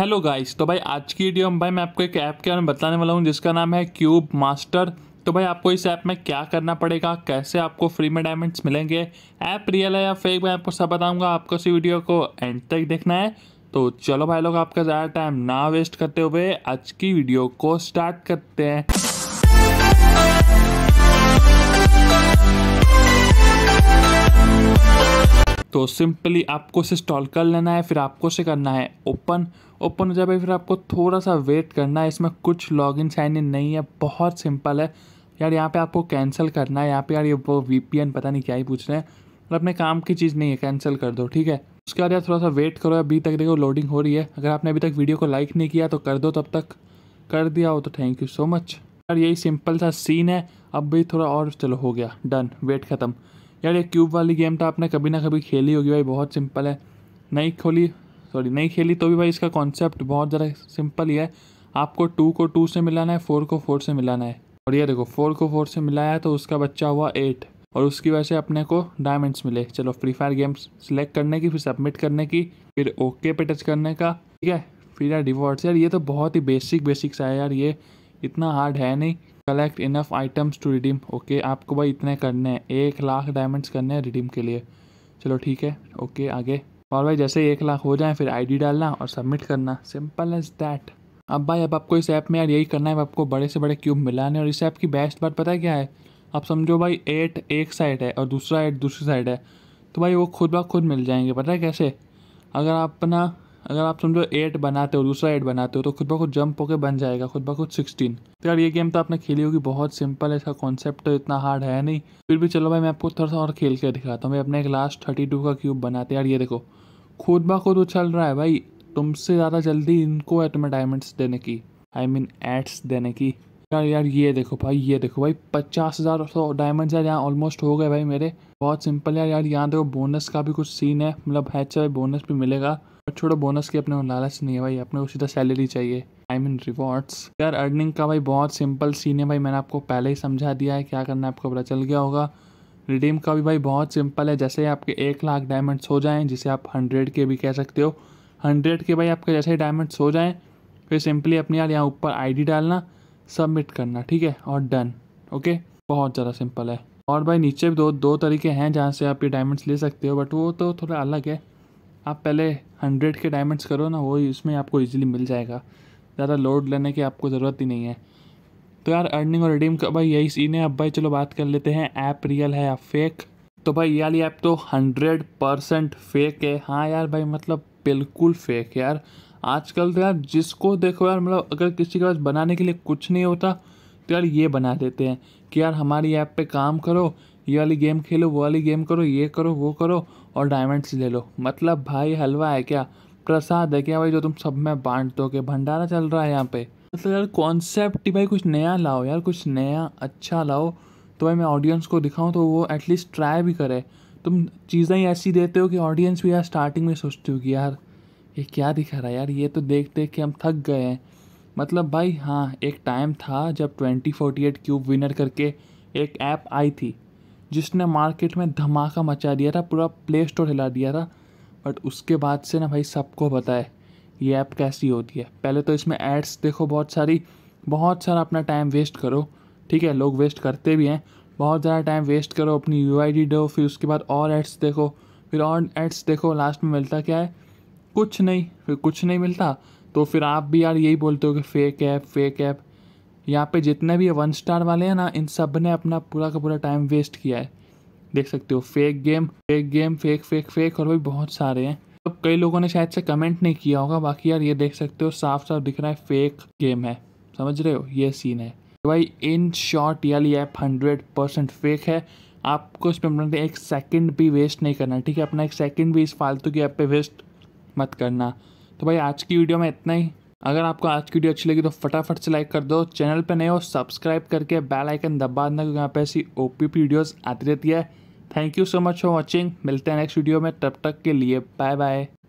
hello guys तो भाई आज की वीडियो में भाई मैं आपको एक ऐप के बारे में बताने वाला हूँ जिसका नाम है क्यूब मास्टर तो भाई आपको इस ऐप में क्या करना पड़ेगा कैसे आपको फ्री में डायमंड्स मिलेंगे ऐप रियल है या फेक मैं आपको सब बताऊंगा आपको इस वीडियो को एंड तक देखना है तो चलो भाई लोग आपका ज़्यादा टाइम ना वेस्ट करते हुए आज की वीडियो को स्टार्ट करते हैं तो सिंपली आपको इसे स्टॉल कर लेना है फिर आपको इसे करना है ओपन ओपन हो जाए फिर आपको थोड़ा सा वेट करना है इसमें कुछ लॉगिन साइन इन नहीं है बहुत सिंपल है यार यहाँ पे आपको कैंसिल करना है यहाँ पे यार ये वो वी पता नहीं क्या ही पूछ रहे हैं और मतलब अपने काम की चीज़ नहीं है कैंसिल कर दो ठीक है उसके बाद यार थोड़ा सा वेट करो अभी तक देखो लोडिंग हो रही है अगर आपने अभी तक वीडियो को लाइक नहीं किया तो कर दो तब तक कर दिया हो तो थैंक यू सो मच यार यही सिंपल सा सीन है अब भी थोड़ा और चलो हो गया डन वेट ख़त्म यार ये क्यूब वाली गेम तो आपने कभी ना कभी खेली होगी भाई बहुत सिंपल है नहीं खोली सॉरी नहीं खेली तो भी भाई इसका कॉन्सेप्ट बहुत ज़्यादा सिंपल ही है आपको टू को टू से मिलाना है फोर को फोर से मिलाना है और ये देखो फोर को फोर से मिलाया तो उसका बच्चा हुआ एट और उसकी वजह से अपने को डायमंड्स मिले चलो फ्री फायर गेम्स सिलेक्ट करने की फिर सबमिट करने की फिर ओके पे टच करने का ठीक है फिर यार रिवॉर्ड्स यार ये तो बहुत ही बेसिक बेसिक्स है यार ये इतना हार्ड है नहीं collect enough items to redeem okay आपको भाई इतने करने हैं एक लाख डायमंड्स करने हैं रिडीम के लिए चलो ठीक है ओके आगे और भाई जैसे एक लाख हो जाए फिर आईडी डालना और सबमिट करना सिंपल एज दैट अब भाई अब आपको इस ऐप में यार यही करना है आपको बड़े से बड़े क्यूब मिलाने और इस ऐप की बेस्ट बात पता है क्या है आप समझो भाई एट एक साइड है और दूसरा एट दूसरी साइड है तो भाई वो खुद ब खुद मिल जाएंगे पता है कैसे अगर आप अपना अगर आप समझो एट बनाते हो दूसरा एट बनाते हो तो खुद ब खुद जंप होकर बन जाएगा खुद ब खुद सिक्सटीन तो यार ये गेम तो आपने खेली होगी बहुत सिंपल है इसका कॉन्सेप्ट तो इतना हार्ड है नहीं फिर भी चलो भाई मैं आपको थोड़ा सा और खेल के दिखाता हूँ भाई अपने एक लास्ट थर्टी टू का क्यूब बनाते यार ये देखो खुद ब खुद उछल रहा है भाई तुमसे ज़्यादा जल्दी इनको है तुम्हें डायमंड्स देने की आई मीन एड्स देने की यार यार ये देखो भाई ये देखो भाई पचास हज़ार सौ डायमंड यार यहाँ ऑलमोस्ट हो गए भाई मेरे बहुत सिंपल यार यार यहाँ देखो बोनस का भी कुछ सीन है मतलब है अच्छा बोनस भी मिलेगा और छोड़ो बोनस की अपने लालच नहीं है भाई अपने उसी सीधा सैलरी चाहिए आई मीन रिवॉर्ड्स यार अर्निंग का भाई बहुत सिंपल सीन है भाई मैंने आपको पहले ही समझा दिया है क्या करना है आपको पता चल गया होगा रिडीम का भी भाई बहुत सिंपल है जैसे ही आपके एक लाख डायमंड्स हो जाएँ जिसे आप हंड्रेड के भी कह सकते हो हंड्रेड के भाई आपके जैसे ही डायमंड्स हो जाएँ फिर सिंपली अपने यार यहाँ ऊपर आईडी डालना सबमिट करना ठीक है और डन ओके बहुत ज़्यादा सिंपल है और भाई नीचे भी दो दो तरीके हैं जहाँ से आप ये डायमंड्स ले सकते हो बट वो तो थोड़ा अलग है आप पहले हंड्रेड के डायमंड्स करो ना वो इसमें आपको ईजिली मिल जाएगा ज़्यादा लोड लेने की आपको ज़रूरत ही नहीं है तो यार अर्निंग और रिडीम का भाई यही सीन है अब भाई चलो बात कर लेते हैं ऐप रियल है या फेक तो भाई ये वाली ऐप तो हंड्रेड परसेंट फेक है हाँ यार भाई मतलब बिल्कुल फेक यार आजकल तो यार जिसको देखो यार मतलब अगर किसी के पास बनाने के लिए कुछ नहीं होता तो यार ये बना देते हैं कि यार हमारी ऐप पे काम करो ये वाली गेम खेलो वो वाली गेम करो ये करो वो करो और डायमंड्स ले लो मतलब भाई हलवा है क्या प्रसाद है क्या भाई जो तुम सब में बांट दो के भंडारा चल रहा है यहाँ पे मतलब यार कॉन्सेप्ट भाई कुछ नया लाओ यार कुछ नया अच्छा लाओ तो भाई मैं ऑडियंस को दिखाऊँ तो वो एटलीस्ट ट्राई भी करे तुम चीज़ें ही ऐसी देते हो कि ऑडियंस भी यार स्टार्टिंग में सोचती हो कि यार ये क्या दिखा रहा है यार ये तो देख देख के हम थक गए हैं मतलब भाई हाँ एक टाइम था जब twenty forty eight cube winner करके एक ऐप आई थी जिसने मार्केट में धमाका मचा दिया था पूरा प्ले स्टोर हिला दिया था बट उसके बाद से ना भाई सबको पता है ये ऐप कैसी होती है पहले तो इसमें एड्स देखो बहुत सारी बहुत सारा अपना टाइम वेस्ट करो ठीक है लोग वेस्ट करते भी हैं बहुत ज़्यादा टाइम वेस्ट करो अपनी यू आई डी दो फिर उसके बाद और एड्स देखो फिर और एड्स देखो लास्ट में मिलता क्या है कुछ नहीं फिर कुछ नहीं मिलता तो फिर आप भी यार यही बोलते हो कि फ़ेक ऐप फ़ेक ऐप यहाँ पे जितने भी वन स्टार वाले हैं ना इन सब ने अपना पूरा का पूरा टाइम वेस्ट किया है देख सकते हो fake game fake game fake fake fake और भी बहुत सारे हैं अब कई लोगों ने शायद से कमेंट नहीं किया होगा बाकी यार ये देख सकते हो साफ साफ दिख रहा है फेक गेम है समझ रहे हो ये सीन है तो भाई इन शॉर्ट याली ऐप हंड्रेड परसेंट फेक है आपको इस पर एक सेकंड भी वेस्ट नहीं करना ठीक है अपना एक सेकंड भी इस फालतू की ऐप पे वेस्ट मत करना तो भाई आज की वीडियो में इतना ही अगर आपको आज की वीडियो अच्छी लगी तो फटाफट से लाइक कर दो चैनल पर नए हो सब्सक्राइब करके बेल आइकन दबा देना क्योंकि यहाँ पे ऐसी ओ पी वीडियोज़ आती रहती है thank you so much for watching मिलते हैं नेक्स्ट वीडियो में तब तक के लिए बाय बाय